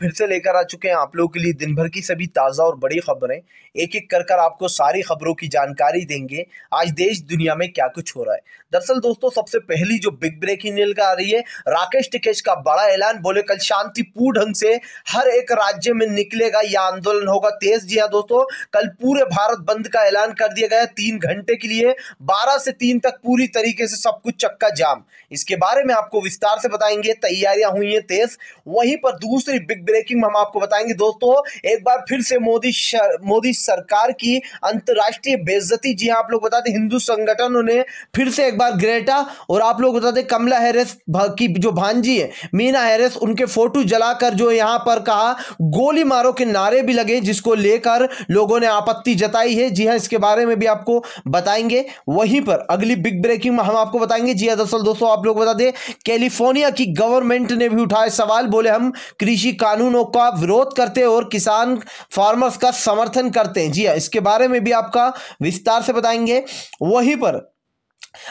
फिर से लेकर आ चुके हैं आप लोगों के लिए दिन भर की सभी ताज़ा और बड़ी खबरें एक एक कर कर आपको सारी खबरों की जानकारी देंगे आज देश दुनिया में क्या कुछ हो रहा है दरअसल दोस्तों सबसे पहली जो बिग ब्रेकिंग न्यूज आ रही है राकेश टिकेश का बड़ा ऐलान बोले कल शांतिपूर्ण ढंग से हर एक राज्य में निकलेगा यह आंदोलन होगा तेज जी हाँ दोस्तों कल पूरे भारत बंद का ऐलान कर दिया गया तीन घंटे के लिए बारह से तीन तक पूरी तरीके से सब कुछ चक्का जाम इसके बारे में आपको विस्तार से बताएंगे तैयारियां हुई है तेज वहीं पर दूसरी बिग ब्रेकिंग हम आपको बताएंगे दोस्तों एक बार फिर से मोदी मोदी सरकार की अंतरराष्ट्रीय बेजती जी हाँ, आप लोग बताते हिंदू संगठनों ने फिर से एक बार ग्रेटा और आप लोग बताते कमला हैरिस की जो भांजी है मीना हैरिस उनके फोटो जलाकर जो यहां पर कहा गोली मारो के नारे भी लगे जिसको लेकर लोगों ने आपत्ति जताई है जी हाँ इसके बारे में भी आपको बताएंगे वहीं पर अगली बिग ब्रेकिंग हम आपको बताएंगे जी हाँ, दरअसल दोस्तों आप लोग बता दें कैलिफोर्निया की गवर्नमेंट ने भी उठाए सवाल बोले हम कृषि कानून कानूनों का विरोध करते हैं और किसान फार्मर्स का समर्थन करते हैं जी हाँ इसके बारे में भी आपका विस्तार से बताएंगे वहीं पर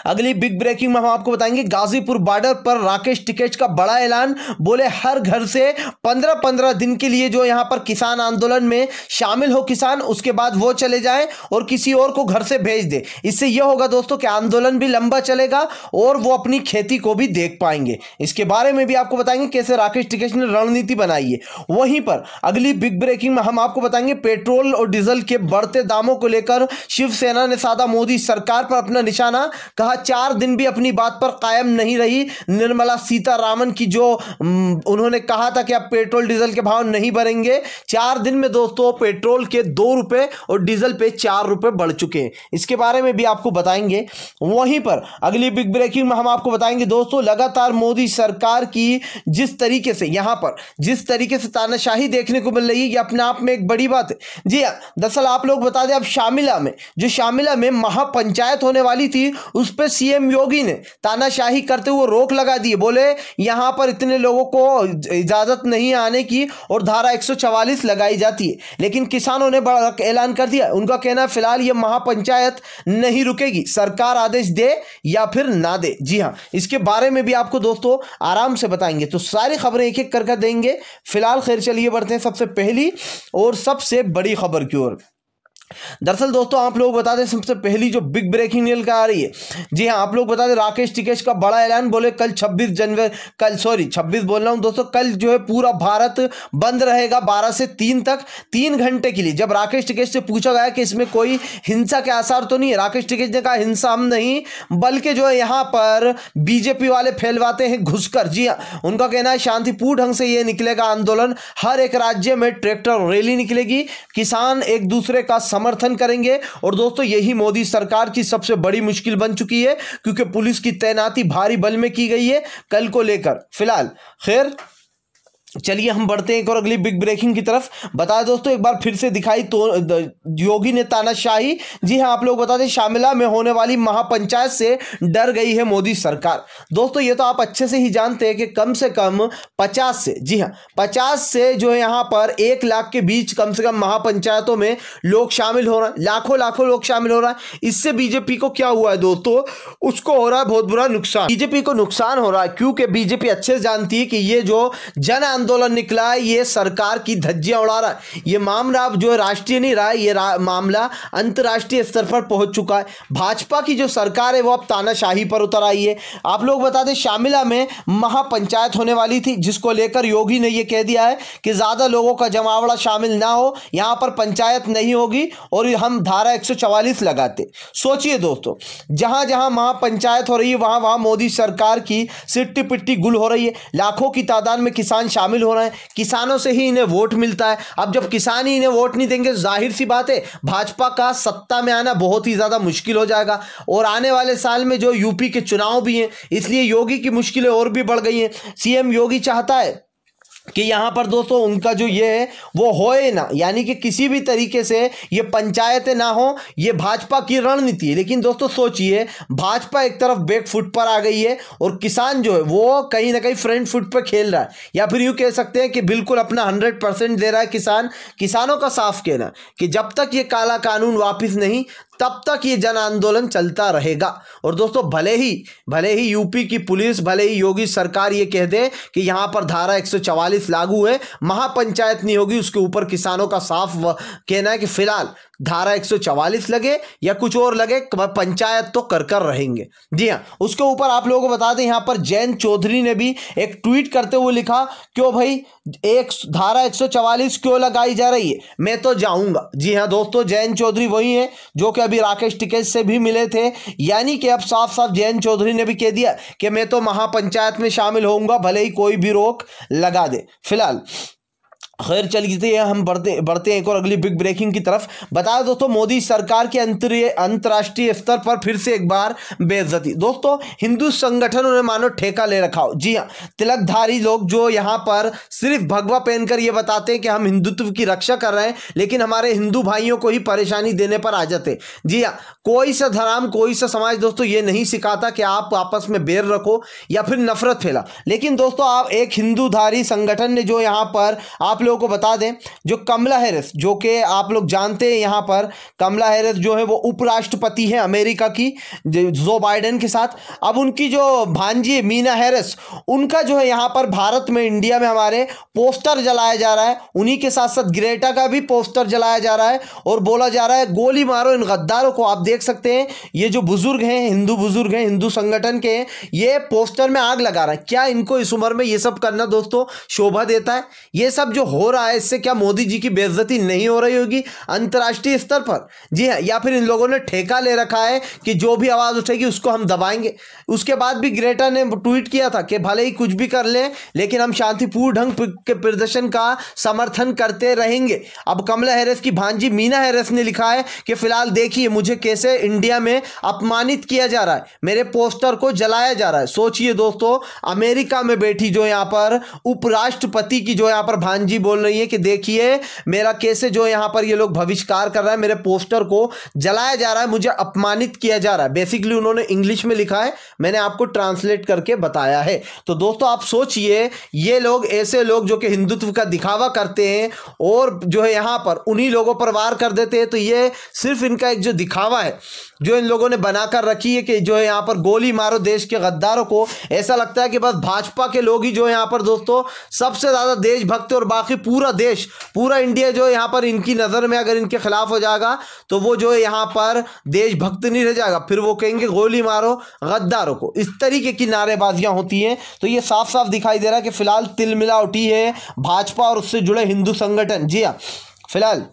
अगली बिग ब्रेकिंग में हम आपको बताएंगे गाजीपुर बॉर्डर पर राकेश टिकेट का बड़ा ऐलान बोले हर घर से पंद्रह पंद्रह दिन के लिए जो यहां पर किसान आंदोलन में शामिल हो किसान उसके बाद वो चले जाए और किसी और को घर से भेज दे इससे यह होगा दोस्तों कि आंदोलन भी लंबा चलेगा और वो अपनी खेती को भी देख पाएंगे इसके बारे में भी आपको बताएंगे कैसे राकेश टिकेट ने रणनीति बनाई है वहीं पर अगली बिग ब्रेकिंग में हम आपको बताएंगे पेट्रोल और डीजल के बढ़ते दामों को लेकर शिवसेना ने साधा मोदी सरकार पर अपना निशाना कहा चार दिन भी अपनी बात पर कायम नहीं रही निर्मला सीतारामन की जो उन्होंने कहा था कि आप पेट्रोल डीजल के भाव नहीं बढ़ेंगे चार दिन में दोस्तों पेट्रोल के दो रुपए और डीजल पे चार रुपए बढ़ चुके हैं इसके बारे में भी आपको बताएंगे वहीं पर अगली बिग ब्रेकिंग में हम आपको बताएंगे दोस्तों लगातार मोदी सरकार की जिस तरीके से यहां पर जिस तरीके से तानाशाही देखने को मिल रही है अपने आप में एक बड़ी बात है जी हाँ दरअसल आप लोग बता दें अब शामिला में जो शामिला में महापंचायत होने वाली थी उस पर सीएम योगी ने तानाशाही करते हुए रोक लगा दी बोले यहाँ पर इतने लोगों को इजाज़त नहीं आने की और धारा 144 लगाई जाती है लेकिन किसानों ने बड़ा ऐलान कर दिया उनका कहना है फिलहाल ये महापंचायत नहीं रुकेगी सरकार आदेश दे या फिर ना दे जी हाँ इसके बारे में भी आपको दोस्तों आराम से बताएंगे तो सारी खबरें एक एक करके देंगे फिलहाल खैर चलिए बढ़ते हैं सबसे पहली और सबसे बड़ी खबर की ओर दरअसल दोस्तों आप लोग बता दें सबसे पहली जो बिग ब्रेकिंग न्यूज का आ रही है जी हाँ आप लोग बता दें राकेश टिकेश का बड़ा ऐलान बोले कल 26 जनवरी कल सॉरी 26 बोल रहा हूँ दोस्तों कल जो है पूरा भारत बंद रहेगा 12 से 3 तक 3 घंटे के लिए जब राकेश टिकेश से पूछा गया कि इसमें कोई हिंसा के आसार तो नहीं है राकेश टिकेश ने कहा हिंसा हम नहीं बल्कि जो है यहाँ पर बीजेपी वाले फैलवाते हैं घुसकर जी हाँ उनका कहना है शांतिपूर्ण ढंग से ये निकलेगा आंदोलन हर एक राज्य में ट्रैक्टर रैली निकलेगी किसान एक दूसरे का समर्थन करेंगे और दोस्तों यही मोदी सरकार की सबसे बड़ी मुश्किल बन चुकी है क्योंकि पुलिस की तैनाती भारी बल में की गई है कल को लेकर फिलहाल खैर चलिए हम बढ़ते हैं एक और अगली बिग ब्रेकिंग की तरफ बताया दोस्तों एक बार फिर से दिखाई तो योगी ने तानाशाही जी हाँ आप लोग बताते शामिला में होने वाली महापंचायत से डर गई है मोदी सरकार दोस्तों ये तो आप अच्छे से ही जानते हैं कि कम से कम पचास से जी हाँ पचास से जो है यहाँ पर एक लाख के बीच कम से कम महापंचायतों में लोग शामिल हो रहे हैं लाखों लाखों लोग शामिल हो रहा हैं इससे बीजेपी को क्या हुआ है दोस्तों उसको हो रहा है बहुत बुरा नुकसान बीजेपी को नुकसान हो रहा है क्योंकि बीजेपी अच्छे से जानती है कि ये जो जन आंदोलन निकला है ये सरकार की धज्जियां उड़ा रहा है ये मामला अब जो है राष्ट्रीय नहीं रहा है ये मामला अंतर्राष्ट्रीय स्तर पर पहुंच चुका है भाजपा की जो सरकार है वो अब तानाशाही पर उतर आई है आप लोग बता दें शामिला में महापंचायत होने वाली थी जिसको लेकर योगी ने यह कह दिया है कि ज़्यादा लोगों का जमावड़ा शामिल ना हो यहां पर पंचायत नहीं होगी और हम धारा एक लगाते सोचिए दोस्तों जहां जहां महापंचायत हो रही है वहां वहां मोदी सरकार की सिट्टी पिट्टी गुल हो रही है लाखों की तादाद में किसान शामिल शामिल हो रहे हैं किसानों से ही इन्हें वोट मिलता है अब जब किसान ही इन्हें वोट नहीं देंगे तो जाहिर सी बात है भाजपा का सत्ता में आना बहुत ही ज़्यादा मुश्किल हो जाएगा और आने वाले साल में जो यूपी के चुनाव भी हैं इसलिए योगी की मुश्किलें और भी बढ़ गई हैं सीएम योगी चाहता है कि यहाँ पर दोस्तों उनका जो ये है वो होए ना यानी कि किसी भी तरीके से ये पंचायतें ना हो ये भाजपा की रणनीति है लेकिन दोस्तों सोचिए भाजपा एक तरफ बैक फुट पर आ गई है और किसान जो है वो कहीं ना कहीं फ्रंट फुट पर खेल रहा है या फिर यूँ कह सकते हैं कि बिल्कुल अपना हंड्रेड परसेंट दे रहा है किसान किसानों का साफ कहना कि जब तक ये काला कानून वापिस नहीं तब तक ये जन आंदोलन चलता रहेगा और दोस्तों भले ही भले ही यूपी की पुलिस भले ही योगी सरकार ये कह दे कि यहाँ पर धारा 144 लागू है महापंचायत नहीं होगी उसके ऊपर किसानों का साफ कहना है कि फिलहाल धारा 144 लगे या कुछ और लगे पंचायत तो कर कर रहेंगे जी हाँ उसके ऊपर आप लोगों को बता दें यहाँ पर जैन चौधरी ने भी एक ट्वीट करते हुए लिखा क्यों भाई एक धारा 144 क्यों लगाई जा रही है मैं तो जाऊंगा जी हाँ दोस्तों जैन चौधरी वही है जो कि अभी राकेश टिकैत से भी मिले थे यानी कि अब साफ साफ जयंत चौधरी ने भी कह दिया कि मैं तो महापंचायत में शामिल होऊंगा भले ही कोई भी रोक लगा दे फिलहाल खैर गई हैं हम बढ़ते बढ़ते हैं एक और अगली बिग ब्रेकिंग की तरफ बताया दोस्तों मोदी सरकार के अंतर्राष्ट्रीय स्तर पर फिर से एक बार बेइज्जती दोस्तों हिंदू संगठनों ने मानो ठेका ले रखा हो जी हाँ तिलकधारी लोग जो यहाँ पर सिर्फ भगवा पहनकर ये बताते हैं कि हम हिंदुत्व की रक्षा कर रहे हैं लेकिन हमारे हिंदू भाइयों को ही परेशानी देने पर आ जाते जी हाँ कोई सा धर्म कोई सा समाज दोस्तों ये नहीं सिखाता कि आप आपस में बेर रखो या फिर नफरत फैला लेकिन दोस्तों आप एक हिंदूधारी संगठन ने जो यहाँ पर आप लोगों को बता दें जो कमला हैरिस जो कि आप लोग जानते हैं यहाँ पर कमला हैरिस जो है वो उपराष्ट्रपति हैं अमेरिका की जो बाइडेन के साथ अब उनकी जो भांजी मीना हैरिस उनका जो है यहाँ पर भारत में इंडिया में हमारे पोस्टर जलाया जा रहा है उन्हीं के साथ साथ ग्रेटा का भी पोस्टर जलाया जा रहा है और बोला जा रहा है गोली मारो इन गद्दारों को आप देख सकते हैं ये जो बुजुर्ग हैं हिंदू बुजुर्ग हैं हिंदू संगठन के हैं ये पोस्टर में आग लगा रहा है क्या इनको इस उम्र में ये सब करना दोस्तों शोभा देता है ये सब जो हो हो रहा है इससे क्या मोदी जी की बेइज्जती नहीं हो रही होगी अंतर्राष्ट्रीय स्तर पर जी हाँ या फिर इन लोगों ने ठेका ले रखा है कि जो भी आवाज़ उठेगी उसको हम दबाएंगे उसके बाद भी ग्रेटा ने ट्वीट किया था कि भले ही कुछ भी कर लें लेकिन हम शांतिपूर्ण ढंग के प्रदर्शन का समर्थन करते रहेंगे अब कमला हैरिस की भांजी मीना हैरिस ने लिखा है कि फिलहाल देखिए मुझे कैसे इंडिया में अपमानित किया जा रहा है मेरे पोस्टर को जलाया जा रहा है सोचिए दोस्तों अमेरिका में बैठी जो यहाँ पर उपराष्ट्रपति की जो यहाँ पर भांजी बोल रही है कि देखिए मेरा कैसे जो यहाँ पर ये लोग भविष्कार कर रहा है मेरे पोस्टर को जलाया जा रहा है मुझे अपमानित किया जा रहा है बेसिकली उन्होंने इंग्लिश में लिखा है मैंने आपको ट्रांसलेट करके बताया है तो दोस्तों आप सोचिए ये लोग ऐसे लोग जो कि हिंदुत्व का दिखावा करते हैं और जो है यहाँ पर उन्हीं लोगों पर वार कर देते हैं तो ये सिर्फ इनका एक जो दिखावा है जो इन लोगों ने बनाकर रखी है कि जो है यहाँ पर गोली मारो देश के गद्दारों को ऐसा लगता है कि बस भाजपा के लोग ही जो है यहाँ पर दोस्तों सबसे ज़्यादा देशभक्त और बाकी पूरा देश पूरा इंडिया जो है यहाँ पर इनकी नज़र में अगर इनके खिलाफ हो जाएगा तो वो जो है यहाँ पर देशभक्त नहीं रह जाएगा फिर वो कहेंगे गोली मारो गद्दारों को इस तरीके की नारेबाजियाँ होती हैं तो ये साफ साफ दिखाई दे रहा है कि फ़िलहाल तिल उठी है भाजपा और उससे जुड़े हिंदू संगठन जी हाँ फिलहाल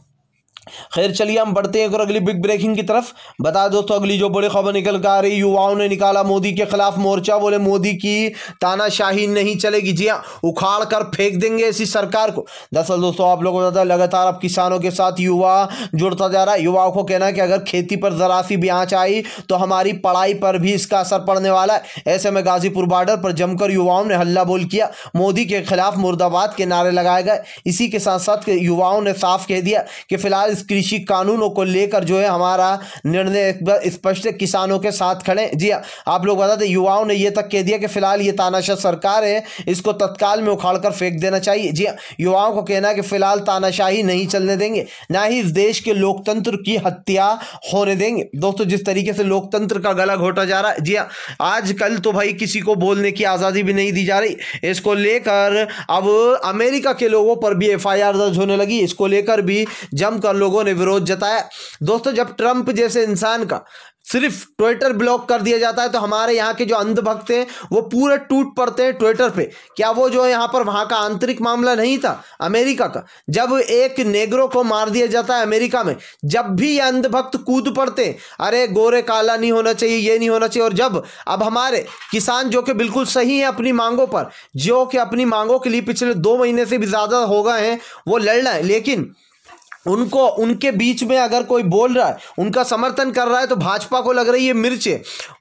खैर चलिए हम बढ़ते हैं और अगली बिग ब्रेकिंग की तरफ बता दोस्तों अगली जो बड़ी खबर निकल कर आ रही युवाओं ने निकाला मोदी के खिलाफ मोर्चा बोले मोदी की तानाशाही नहीं चलेगी जी हाँ उखाड़ कर फेंक देंगे इसी सरकार को दरअसल दोस्तों आप लोगों को पता लगातार अब किसानों के साथ युवा जुड़ता जा रहा है युवाओं को कहना है कि अगर खेती पर जरा सी भी आँच आई तो हमारी पढ़ाई पर भी इसका असर पड़ने वाला है ऐसे में गाजीपुर बॉर्डर पर जमकर युवाओं ने हल्ला बोल किया मोदी के खिलाफ मुर्दाबाद के नारे लगाए गए इसी के साथ साथ युवाओं ने साफ कह दिया कि फिलहाल इस कृषि कानूनों को लेकर जो है हमारा निर्णय स्पष्ट किसानों के साथ खड़े जी हाँ, आप लोग बताते युवाओं ने यह तक कह दिया कि फिलहाल ये तानाशाह सरकार है इसको तत्काल में उखाड़ कर फेंक देना चाहिए जी हाँ, युवाओं को कहना है कि फिलहाल तानाशाही नहीं चलने देंगे ना ही इस देश के लोकतंत्र की हत्या होने देंगे दोस्तों जिस तरीके से लोकतंत्र का गला घोटा जा रहा है जी हाँ, आजकल तो भाई किसी को बोलने की आज़ादी भी नहीं दी जा रही इसको लेकर अब अमेरिका के लोगों पर भी एफ दर्ज होने लगी इसको लेकर भी जमकर लोग लोगों ने विरोध जताया दोस्तों जब ट्रंप जैसे इंसान का सिर्फ ट्विटर ब्लॉक कर दिया जाता है तो हमारे यहाँ के जो अंधभक्त हैं वो पूरे टूट पड़ते हैं ट्विटर पे क्या वो जो यहाँ पर वहाँ का आंतरिक मामला नहीं था अमेरिका का जब एक नेग्रो को मार दिया जाता है अमेरिका में जब भी ये अंधभक्त कूद पड़ते हैं अरे गोरे काला नहीं होना चाहिए ये नहीं होना चाहिए और जब अब हमारे किसान जो कि बिल्कुल सही है अपनी मांगों पर जो कि अपनी मांगों के लिए पिछले दो महीने से भी ज़्यादा हो गए हैं वो लड़ रहे हैं लेकिन उनको उनके बीच में अगर कोई बोल रहा है उनका समर्थन कर रहा है तो भाजपा को लग रही है मिर्च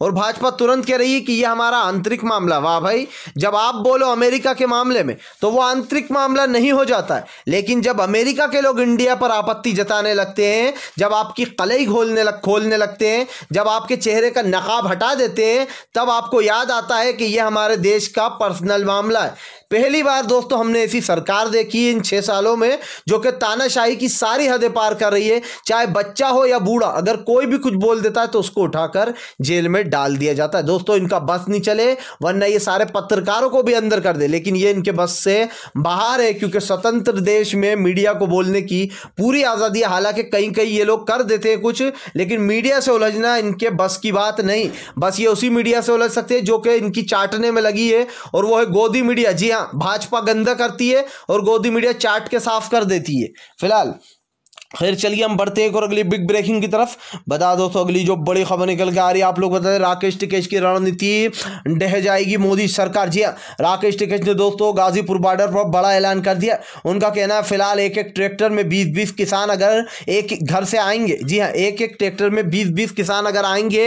और भाजपा तुरंत कह रही है कि ये हमारा आंतरिक मामला वाह भाई जब आप बोलो अमेरिका के मामले में तो वो आंतरिक मामला नहीं हो जाता है लेकिन जब अमेरिका के लोग इंडिया पर आपत्ति जताने लगते हैं जब आपकी कलई खोलने लग खोलने लगते हैं जब आपके चेहरे का नकाब हटा देते हैं तब आपको याद आता है कि यह हमारे देश का पर्सनल मामला है पहली बार दोस्तों हमने ऐसी सरकार देखी इन छह सालों में जो कि तानाशाही की सारी हदें पार कर रही है चाहे बच्चा हो या बूढ़ा अगर कोई भी कुछ बोल देता है तो उसको उठाकर जेल में डाल दिया जाता है दोस्तों इनका बस नहीं चले वरना ये सारे पत्रकारों को भी अंदर कर दे लेकिन ये इनके बस से बाहर है क्योंकि स्वतंत्र देश में मीडिया को बोलने की पूरी आज़ादी है हालांकि कहीं कहीं ये लोग कर देते हैं कुछ लेकिन मीडिया से उलझना इनके बस की बात नहीं बस ये उसी मीडिया से उलझ सकते हैं जो कि इनकी चाटने में लगी है और वो है गोदी मीडिया जी मीडिया भाजपा गंदा करती है और गोदी मीडिया चाट के साफ कर देती है फिलहाल खैर चलिए हम बढ़ते हैं एक और अगली बिग ब्रेकिंग की तरफ बता दोस्तों अगली जो बड़ी खबर निकल के आ रही है आप लोग बता दें राकेश टिकेश की रणनीति ढह जाएगी मोदी सरकार जी हाँ, राकेश टिकेश ने दोस्तों गाजीपुर बॉर्डर पर बड़ा ऐलान कर दिया उनका कहना है फिलहाल एक एक ट्रैक्टर में बीस बीस किसान अगर एक घर से आएंगे जी हाँ एक एक ट्रैक्टर में बीस बीस किसान अगर आएंगे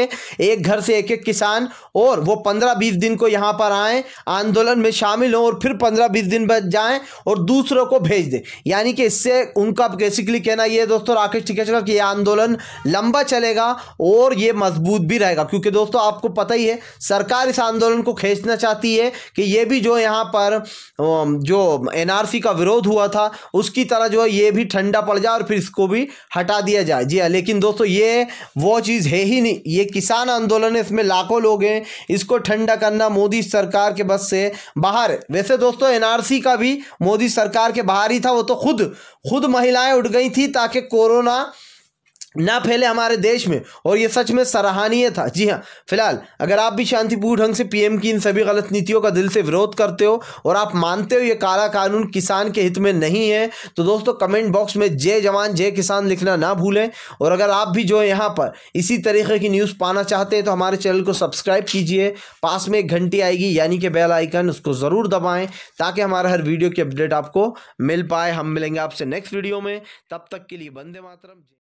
एक घर से एक एक किसान और वो पंद्रह बीस दिन को यहाँ पर आए आंदोलन में शामिल हों और फिर पंद्रह बीस दिन बच जाए और दूसरों को भेज दें यानी कि इससे उनका बेसिकली कहना ये ये दोस्तों राकेश टिकैत कि ये आंदोलन लंबा चलेगा और ये मजबूत भी रहेगा क्योंकि दोस्तों आपको पता ही है सरकार इस आंदोलन को खींचना चाहती है कि ये भी जो यहाँ पर जो एनआरसी का विरोध हुआ था उसकी तरह जो है ये भी ठंडा पड़ जाए और फिर इसको भी हटा दिया जाए जी हाँ लेकिन दोस्तों ये वो चीज़ है ही नहीं ये किसान आंदोलन है इसमें लाखों लोग हैं इसको ठंडा करना मोदी सरकार के बस से बाहर वैसे दोस्तों एनआरसी का भी मोदी सरकार के बाहर ही था वो तो खुद खुद महिलाएं उठ गई थी ताकि कोरोना ना फैले हमारे देश में और ये सच में सराहनीय था जी हाँ फिलहाल अगर आप भी शांतिपूर्ण ढंग से पीएम की इन सभी गलत नीतियों का दिल से विरोध करते हो और आप मानते हो ये काला कानून किसान के हित में नहीं है तो दोस्तों कमेंट बॉक्स में जय जवान जय किसान लिखना ना भूलें और अगर आप भी जो है यहाँ पर इसी तरीके की न्यूज़ पाना चाहते हैं तो हमारे चैनल को सब्सक्राइब कीजिए पास में एक घंटी आएगी यानी कि बेल आइकन उसको ज़रूर दबाएँ ताकि हमारा हर वीडियो की अपडेट आपको मिल पाए हम मिलेंगे आपसे नेक्स्ट वीडियो में तब तक के लिए बंदे मातरम